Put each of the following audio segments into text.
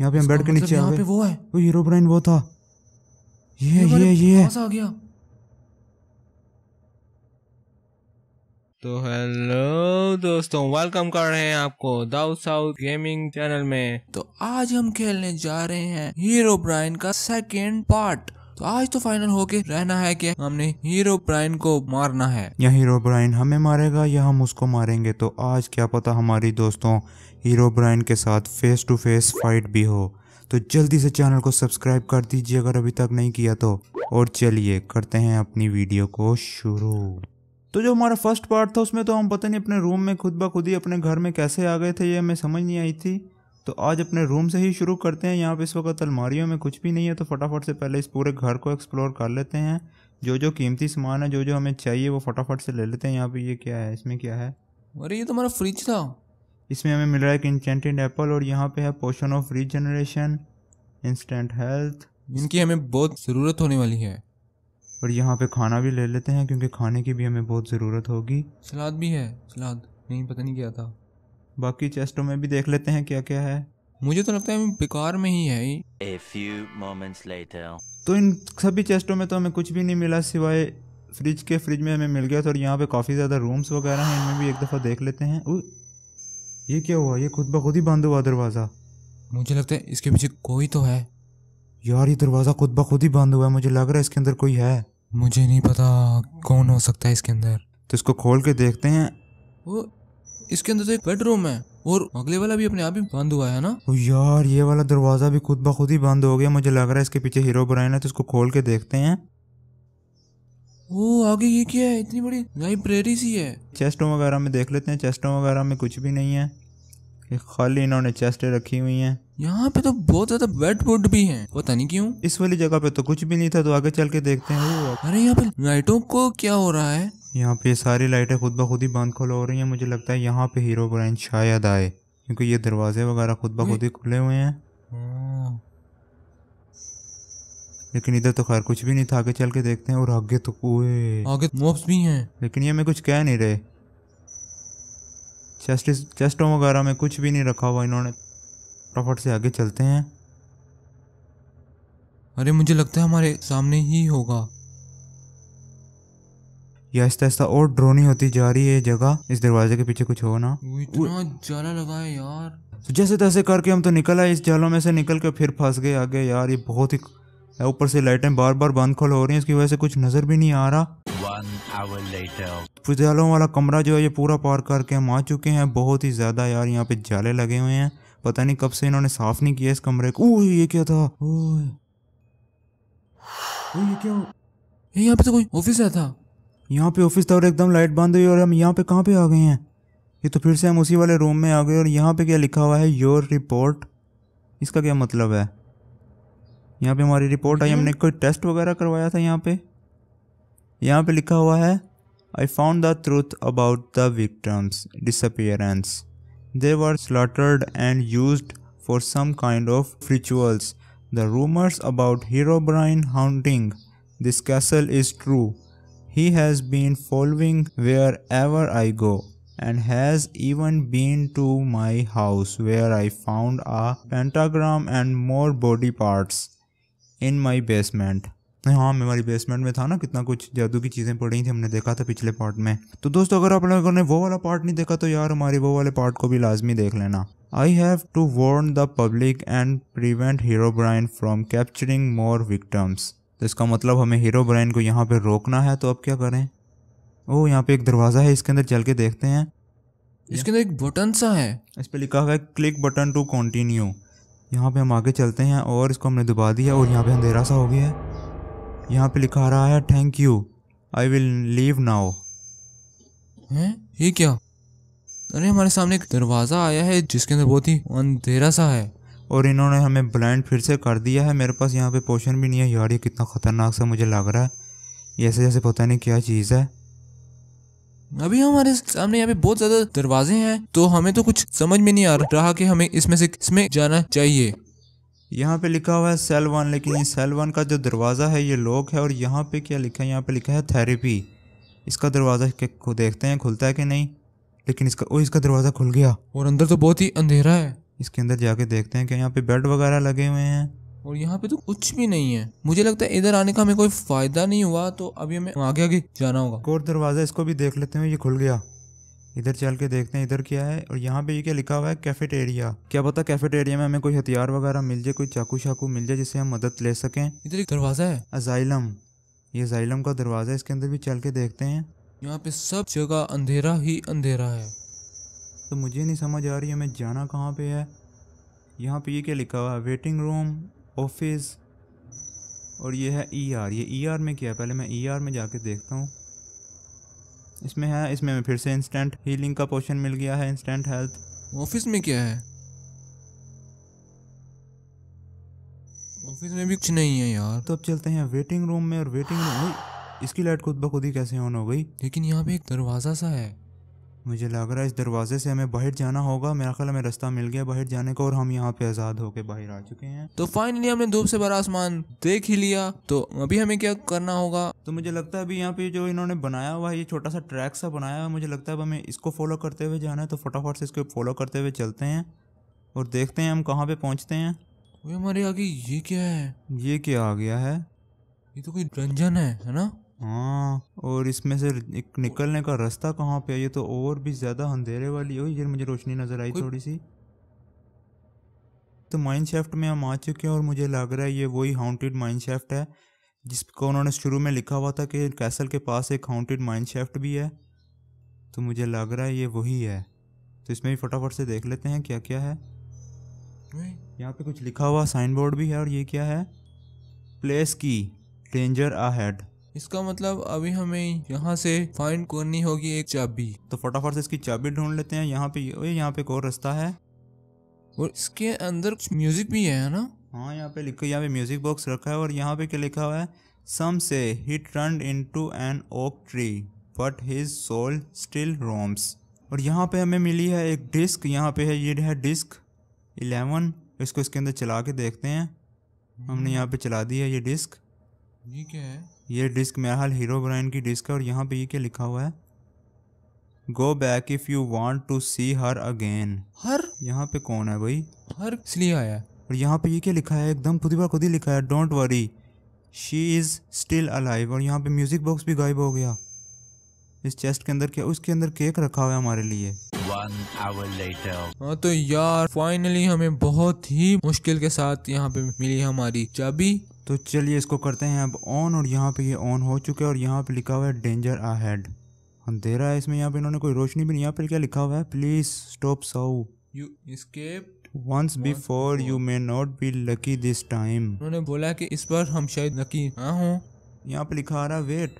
यहाँ पे हम बेड के मतलब नीचे यहाँ पे वो है वो हीरो ब्राइन वो था ये ये ये आ गया तो हेलो दोस्तों वेलकम कर रहे हैं आपको दाऊ साउथ गेमिंग चैनल में तो आज हम खेलने जा रहे हैं हीरो ब्राइन का सेकेंड पार्ट तो आज तो फाइनल होके रहना है कि हमने हीरो ब्राइन को मारना है या हीरो ब्राइन हमें मारेगा या हम उसको मारेंगे तो आज क्या पता हमारी दोस्तों हीरो ब्राइन के साथ फेस टू फेस फाइट भी हो तो जल्दी से चैनल को सब्सक्राइब कर दीजिए अगर अभी तक नहीं किया तो और चलिए करते हैं अपनी वीडियो को शुरू तो जो हमारा फर्स्ट पार्ट था उसमें तो हम पता नहीं अपने रूम में खुद ब खुद ही अपने घर में कैसे आ गए थे ये हमें समझ नहीं आई थी तो आज अपने रूम से ही शुरू करते हैं यहाँ पे इस वक्त अलमारियों में कुछ भी नहीं है तो फटाफट से पहले इस पूरे घर को एक्सप्लोर कर लेते हैं जो जो कीमती सामान है जो जो हमें चाहिए वो फटाफट से ले लेते हैं यहाँ पे ये क्या है इसमें क्या है अरे ये तुम्हारा तो फ्रिज था इसमें हमें मिल रहा है एक इंचेंटेड एप्पल और यहाँ पे है potion of generation instant health इनकी हमें बहुत ज़रूरत होने वाली है और यहाँ पे खाना भी ले लेते हैं क्योंकि खाने की भी हमें बहुत ज़रूरत होगी सलाद भी है सलाद नहीं पता नहीं क्या था बाकी चेस्टों में भी देख लेते हैं क्या क्या है मुझे तो लगता है बेकार में ही है A few moments later. तो इन सभी चेस्टों में तो हमें कुछ भी नहीं मिला सिवाय फ्रिज के फ्रिज में हमें मिल गया था और यहाँ पे काफ़ी ज़्यादा रूम्स वगैरह हैं इनमें भी एक दफ़ा देख लेते हैं उ, ये क्या हुआ ये खुद ब खुद ही बंद हुआ दरवाज़ा मुझे लगता है इसके पीछे कोई तो है यार ये दरवाज़ा खुद ब खुद ही बंद हुआ है मुझे लग रहा है इसके अंदर कोई है मुझे नहीं पता कौन हो सकता है इसके अंदर तो इसको खोल के देखते हैं वो इसके अंदर तो एक बेडरूम है और अगले वाला भी अपने आप ही बंद हुआ है ना यार ये वाला दरवाजा भी खुद ब खुद ही बंद हो गया मुझे लग रहा है इसके पीछे हीरो बनाना तो इसको खोल के देखते हैं ओ आगे ये क्या है इतनी बड़ी लाइब्रेरी सी है चेस्टों वगैरह में देख लेते हैं चेस्टों वगैरह में कुछ भी नहीं है खाली इन्होंने चेस्टें रखी हुई हैं यहाँ पे तो बहुत ज्यादा बेड वुड भी हैं पता नहीं क्यों इस वाली जगह पे तो कुछ भी नहीं था तो आगे चल के देखते हैं अरे यहाँ पे लाइटों को क्या हो रहा है यहाँ पे सारी लाइटें खुद ब खुद ही बंद खोल हो रही हैं मुझे लगता है यहाँ पे हीरो ब्रांच शायद आए क्योंकि ये दरवाजे वगैरह खुद ब खुद ही खुले हुए हैं हम्म। लेकिन इधर तो खैर कुछ भी नहीं था आगे चल के देखते हैं और आगे तो आगे तो मोब्स भी हैं लेकिन ये हमें कुछ कह नहीं रहे चेस्ट चेस्टों वगैरह में कुछ भी नहीं रखा हुआ इन्होंने फटाफट से आगे चलते हैं अरे मुझे लगता है हमारे सामने ही होगा ये आहिस्ता आहिस्ता और ड्रोनी होती जा रही है जगह इस दरवाजे के पीछे कुछ हो ना इतना जाला लगा है यार तो जैसे तैसे करके हम तो निकल आए इस जालों में से निकल के फिर फंस गए आगे यार ये बहुत ही ऊपर से लाइटें बार बार बंद खोल हो रही हैं इसकी वजह से कुछ नजर भी नहीं आ रहा फिर जालों वाला कमरा जो है ये पूरा पार करके हम आ चुके हैं बहुत ही ज्यादा यार यहाँ पे जाले लगे हुए हैं पता नहीं कब से इन्होंने साफ नहीं किया इस कमरे को ये क्या था ओह ये क्या यहाँ पे तो कोई ऑफिस था यहाँ पे ऑफिस था और एकदम लाइट बंद हुई और हम यहाँ पे कहाँ पे आ गए हैं ये तो फिर से हम उसी वाले रूम में आ गए और यहाँ पे क्या लिखा हुआ है योर रिपोर्ट इसका क्या मतलब है यहाँ पे हमारी रिपोर्ट आई हमने कोई टेस्ट वगैरह करवाया था यहाँ पे यहाँ पे लिखा हुआ है I found the truth about the victims disappearance they were slaughtered and used for some kind of rituals the rumours about Herobrine haunting this castle is true He has been following wherever I go and has even been to my house where I found a pentagram and more body parts in my basement. हाँ हमारी basement में था ना कितना कुछ जादू की चीज़ें पड़ी थी हमने देखा था पिछले पार्ट में तो दोस्तों अगर आप लोगों ने वो वाला पार्ट नहीं देखा तो यार हमारे वो वाले पार्ट को भी लाजमी देख लेना I have to warn the public and prevent Herobrine from capturing more victims. तो इसका मतलब हमें हीरो ब्राइन को यहाँ पर रोकना है तो अब क्या करें ओह यहाँ पे एक दरवाज़ा है इसके अंदर चल के देखते हैं इसके अंदर एक बटन सा है इस पर लिखा हुआ है क्लिक बटन टू कंटिन्यू यहाँ पे हम आगे चलते हैं और इसको हमने दबा दिया और यहाँ पे अंधेरा सा हो गया है यहाँ पे लिखा रहा है thank you I will leave now हैं ये क्या अरे हमारे सामने एक दरवाज़ा आया है जिसके अंदर बहुत ही अंधेरा सा है और इन्होंने हमें ब्लाइंड फिर से कर दिया है मेरे पास यहाँ पे पोशन भी नहीं है यार ये कितना ख़तरनाक सा मुझे लग रहा है ऐसे जैसे पता नहीं क्या चीज़ है अभी हमारे सामने यहाँ पे बहुत ज़्यादा दरवाजे हैं तो हमें तो कुछ समझ में नहीं आ रहा कि हमें इसमें से इसमें जाना चाहिए यहाँ पे लिखा हुआ है सेल वन लेकिन ये सेल वन का जो दरवाज़ा है ये लॉक है और यहाँ पे क्या लिखा है यहाँ पे लिखा है थेरेपी इसका दरवाज़ा को देखते हैं खुलता है कि नहीं लेकिन इसका ओ इसका दरवाज़ा खुल गया और अंदर तो बहुत ही अंधेरा है इसके अंदर जाके देखते हैं कि यहाँ पे बेड वगैरह लगे हुए हैं और यहाँ पे तो कुछ भी नहीं है मुझे लगता है इधर आने का हमें कोई फायदा नहीं हुआ तो अभी हमें आगे आगे जाना होगा और दरवाज़ा इसको भी देख लेते हैं ये खुल गया इधर चल के देखते हैं इधर क्या है और यहाँ पे ये क्या लिखा हुआ है कैफेटेरिया क्या पता कैफेटेरिया में हमें कोई हथियार वगैरह मिल जाए कोई चाकू शाकू मिल जाए जिससे हम मदद ले सकें इधर एक दरवाज़ा है अजाइलम ये अजाइलम का दरवाज़ा है इसके अंदर भी चल के देखते हैं यहाँ पे सब जगह अंधेरा ही अंधेरा है तो मुझे नहीं समझ आ रही है मैं जाना कहाँ पे है यहाँ पे ये क्या लिखा हुआ है वेटिंग रूम ऑफिस और ये है ई e आर ये ई e आर में क्या है पहले मैं ई e आर में जाके देखता हूँ इसमें है इसमें फिर से इंस्टेंट हीलिंग का पोशन मिल गया है इंस्टेंट हेल्थ ऑफिस में क्या है ऑफिस में भी कुछ नहीं है यार तो अब चलते हैं वेटिंग रूम में और वेटिंग रूम इसकी लाइट खुद ब खुद ही कैसे ऑन हो गई लेकिन यहाँ पे एक दरवाज़ा सा है मुझे लग रहा है इस दरवाजे से हमें बाहर जाना होगा मेरा ख्याल हमें रास्ता मिल गया बाहर जाने का और हम यहाँ पे आज़ाद होकर बाहर आ चुके हैं तो फाइनली हमने धूप से भरा आसमान देख ही लिया तो अभी हमें क्या करना होगा तो मुझे लगता है अभी यहाँ पे जो इन्होंने बनाया हुआ है ये छोटा सा ट्रैक सा बनाया हुआ मुझे लगता है अब हमें इसको फॉलो करते हुए जाना है तो फटाफट से इसको फॉलो करते हुए चलते हैं और देखते हैं हम कहाँ पे पहुँचते हैं हमारे आगे ये क्या है ये क्या आ गया है ये तो कोई रंजन है है ना हाँ और इसमें से एक निकलने का रास्ता कहाँ पे है ये तो और भी ज़्यादा अंधेरे वाली हो यार मुझे रोशनी नज़र आई थोड़ी सी तो माइंड शेफ्ट में हम आ चुके हैं और मुझे लग रहा है ये वही हाउंटेड माइंड शेफ्ट है जिसको उन्होंने शुरू में लिखा हुआ था कि कैसल के पास एक हाउंटेड माइंड शेफ्ट भी है तो मुझे लग रहा है ये वही है तो इसमें भी फटाफट से देख लेते हैं क्या क्या है यहाँ पे कुछ लिखा हुआ साइन बोर्ड भी है और ये क्या है प्लेस की डेंजर आ हैड इसका मतलब अभी हमें यहाँ से फाइंड करनी होगी एक चाबी तो फटाफट से इसकी चाबी ढूंढ लेते हैं यहाँ पे यहाँ पे एक और रास्ता है और इसके अंदर कुछ म्यूजिक भी है ना हाँ यहाँ पे लिखा यहाँ पे म्यूजिक बॉक्स रखा है और यहाँ पे क्या लिखा हुआ है सम से ही turn into an oak tree but his soul still roams और यहाँ पे हमें मिली है एक डिस्क यहाँ पे है ये है डिस्क इलेवन इसको इसके अंदर चला के देखते हैं हमने यहाँ पे चला दी है ये डिस्क ये क्या है ये डिस्क महल हीरो ब्राइन की डिस्क है और यहाँ पे ये क्या लिखा हुआ है go back if you want to see her again her यहाँ पे कौन है भाई हर इसलिए आया और यहाँ पे ये क्या लिखा है एकदम खुद ही बार खुद ही लिखा है don't worry she is still alive और यहाँ पे म्यूजिक बॉक्स भी गायब हो गया इस चेस्ट के अंदर क्या उसके अंदर केक रखा हुआ है हमारे लिए हाँ तो यार फाइनली हमें बहुत ही मुश्किल के साथ यहाँ पे मिली हमारी चाबी तो चलिए इसको करते हैं अब ऑन और यहाँ पे ये ऑन हो चुका है और यहाँ पे लिखा हुआ है डेंजर आ हेड अंधेरा है इसमें यहाँ पे इन्होंने कोई रोशनी भी नहीं यहाँ पे क्या लिखा हुआ है please stop so you escape once before you may not be lucky this time उन्होंने बोला कि इस बार हम शायद लकी ना हो यहाँ पे लिखा आ रहा है wait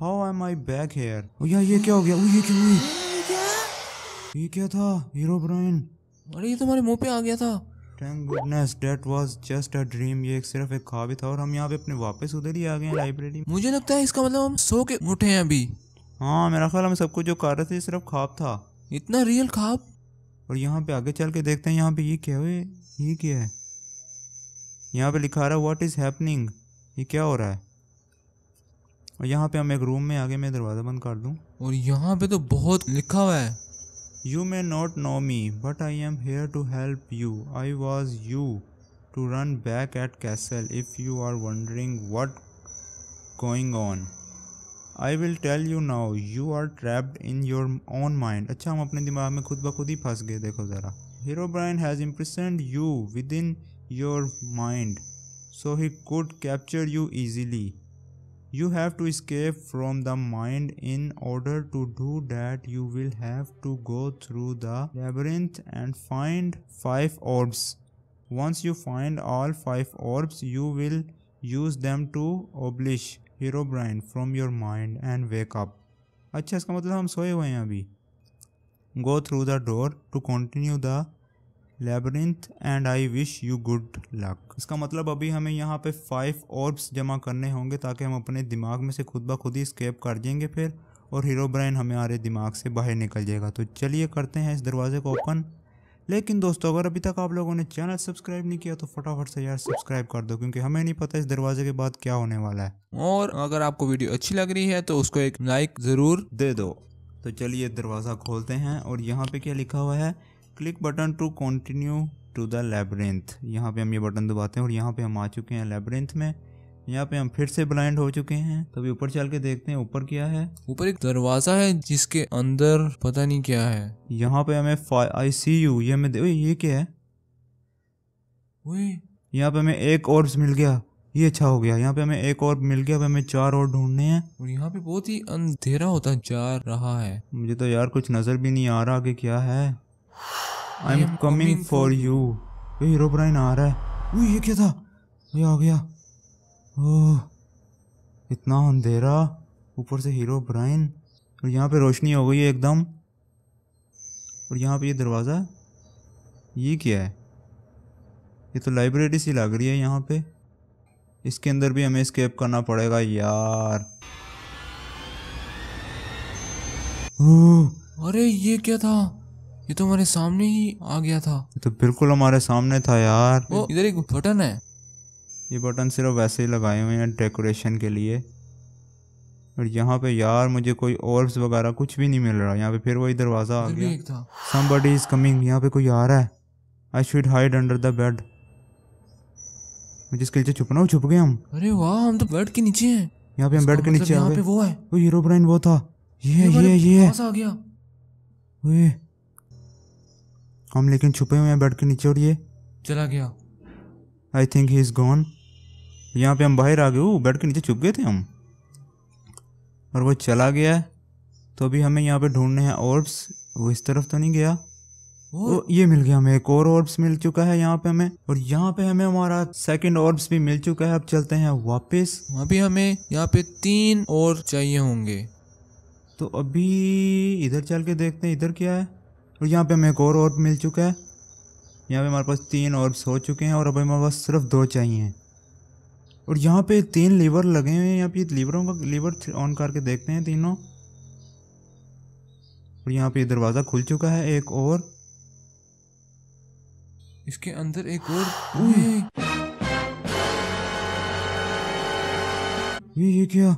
how I my back here भैया ये क्या हो गया ये क्या ये क्या था हीरो ब्राइन अरे ये तुम्हारे मुंह पे आ गया था thank goodness that was just a dream ये एक सिर्फ एक खाबी था और हम यहाँ पे अपने वापस उधर ही आ गए लाइब्रेरी मुझे लगता है इसका मतलब हम सो के उठे हैं अभी हाँ मेरा ख्याल हम सबको जो कर रहे थे सिर्फ खाब था इतना रियल खाब और यहाँ पे आगे चल के देखते हैं यहाँ पे ये क्या है ये क्या है यहाँ पे लिखा रहा है व्हाट इज़ हैपनिंग ये क्या हो रहा है और यहाँ पे हम एक रूम में आगे मैं दरवाज़ा बंद कर दूँ और यहाँ पे तो बहुत लिखा हुआ है You may not know me, but I am here to help you. I was you to run back at castle if you are wondering what going on. I will tell you now, you are trapped in your own mind. अच्छा हम अपने दिमाग में खुद बखुद ही फंस गए देखो जरा. Brain has imprisoned you within your mind, so he could capture you easily you have to escape from the mind in order to do that you will have to go through the labyrinth and find five orbs once you find all five orbs you will use them to oblige Herobrine from your mind and wake up अच्छा इसका मतलब हम सोए हुए हैं अभी go through the door to continue the labyrinth and I wish you good luck इसका मतलब अभी हमें यहाँ पे फाइव ऑर्ब्स जमा करने होंगे ताकि हम अपने दिमाग में से खुद ब खुद ही स्केप कर जाएंगे फिर और हीरो ब्राइन हमारे दिमाग से बाहर निकल जाएगा तो चलिए करते हैं इस दरवाज़े को ओपन लेकिन दोस्तों अगर अभी तक आप लोगों ने चैनल सब्सक्राइब नहीं किया तो फटाफट से यार सब्सक्राइब कर दो क्योंकि हमें नहीं पता इस दरवाजे के बाद क्या होने वाला है और अगर आपको वीडियो अच्छी लग रही है तो उसको एक लाइक ज़रूर दे दो तो चलिए दरवाज़ा खोलते हैं और यहाँ पे क्या लिखा हुआ है click button to continue to the labyrinth यहाँ पे हम ये बटन दबाते हैं और यहाँ पे हम आ चुके हैं लेबरेंथ में यहाँ पे हम फिर से ब्लाइंड हो चुके हैं तभी ऊपर चल के देखते हैं ऊपर क्या है ऊपर एक दरवाजा है जिसके अंदर पता नहीं क्या है यहाँ पे हमें आई सी यू ये हमें ये क्या है यहाँ पे हमें एक और मिल गया ये अच्छा हो गया यहाँ पे हमें एक और मिल गया हमें चार और ढूंढने हैं और यहाँ पे बहुत ही अंधेरा होता जा रहा है मुझे तो यार कुछ नजर भी नहीं आ रहा कि क्या है I am coming for you ये ब्राइन आ रहा है ये क्या था ये आ गया ओह इतना अंधेरा ऊपर से हीरो ब्राइन और यहाँ पे रोशनी हो गई है एकदम और यहाँ पे ये दरवाज़ा ये क्या है ये तो लाइब्रेरी सी लग रही है यहाँ पे इसके अंदर भी हमें स्केप करना पड़ेगा यार अरे ये क्या था ये तो हमारे सामने ही आ गया था ये तो बिल्कुल हमारे सामने था यार वो इधर एक बटन है ये बटन सिर्फ वैसे ही लगाए हुए हैं डेकोरेशन के लिए और यहाँ पे यार मुझे कोई ऑर्ब्स वगैरह कुछ भी नहीं मिल रहा यहाँ पे फिर वही दरवाज़ा आ गया समबडी इज़ कमिंग यहाँ पे कोई आ रहा है I should hide under the bed मुझे इसके नीचे छुपना हो छुप गए हम अरे वाह हम तो बेड के नीचे हैं यहाँ पे हम बेड के नीचे मतलब यहाँ पे वो है वो हीरो ब्राइन वो था ये ये ये आ गया हम लेकिन छुपे हुए हैं बेड के नीचे और ये चला गया I think he is gone यहाँ पे हम बाहर आ गए वो बेड के नीचे छुप गए थे हम और वो चला गया है तो अभी हमें यहाँ पे ढूंढने हैं ऑर्ब्स वो इस तरफ तो नहीं गया वो ये मिल गया हमें एक और ऑर्ब्स मिल चुका है यहाँ पे हमें और यहाँ पे हमें हमारा सेकंड ऑर्ब्स भी मिल चुका है अब चलते हैं वापस अभी हमें यहाँ पे तीन और चाहिए होंगे तो अभी इधर चल के देखते हैं इधर क्या है और यहाँ पे हमें एक और ऑर्ब मिल चुका है यहाँ पे हमारे पास तीन ऑर्ब्स हो चुके हैं और अब हमारे पास सिर्फ दो चाहिए और यहाँ पे तीन लीवर लगे हुए हैं यहाँ पे लीवरों का लीवर ऑन करके देखते हैं तीनों और यहाँ पे दरवाज़ा खुल चुका है एक और इसके अंदर एक और ये ये क्या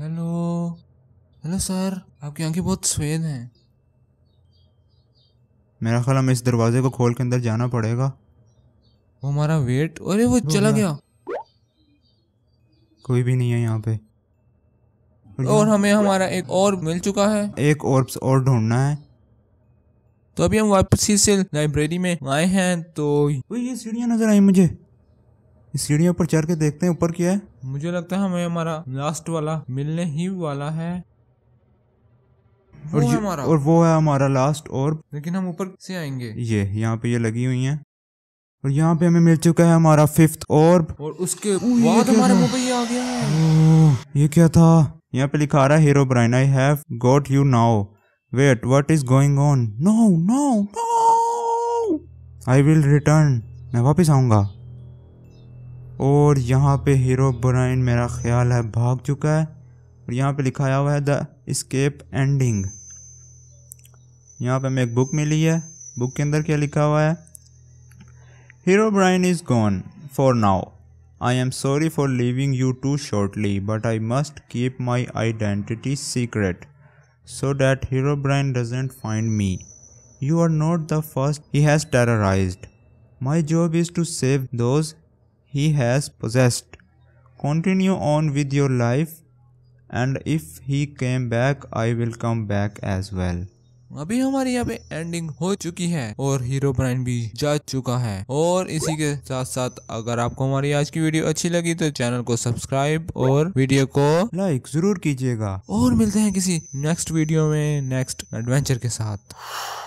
हेलो हेलो सर आपकी आंखें बहुत सफेद हैं मेरा ख्याल हमें इस दरवाजे को खोल के अंदर जाना पड़ेगा वो हमारा वेट अरे वो चला गया कोई भी नहीं है यहाँ पे और हमें हमारा एक और मिल चुका है एक और और ढूंढना है तो अभी हम वापसी से लाइब्रेरी में आए हैं तो ये सीढ़ियाँ नजर आई मुझे सीढ़ियों पर चढ़ के देखते हैं ऊपर क्या है मुझे लगता है हमें हमारा लास्ट वाला मिलने ही वाला है और है हमारा और वो है हमारा लास्ट और लेकिन हम ऊपर से आएंगे ये यहाँ पे ये लगी हुई है और यहाँ पे हमें मिल चुका है हमारा फिफ्थ और, और उसके बाद हमारे मुंह पे ये आ गया है ये क्या था यहाँ पे लिखा रहा है Herobrine I have got you now wait what is going on no no no I will return मैं वापस आऊंगा और यहाँ पे हीरो ब्राइन मेरा ख्याल है भाग चुका है और यहाँ पे लिखाया हुआ है द स्केप एंडिंग यहाँ पे हमें एक बुक मिली है बुक के अंदर क्या लिखा हुआ है Herobrine is gone for now I am sorry for leaving you too shortly but I must keep my identity secret so that Herobrine doesn't find me you are not the first he has terrorise my job is to save those he has possessed continue on with your life and if he came back I will come back as well अभी हमारी यहाँ पे ending हो चुकी है और hero Bryan भी जा चुका है और इसी के साथ साथ अगर आपको हमारी आज की वीडियो अच्छी लगी तो चैनल को सब्सक्राइब और वीडियो को लाइक जरूर कीजिएगा और मिलते हैं किसी नेक्स्ट वीडियो में नेक्स्ट एडवेंचर के साथ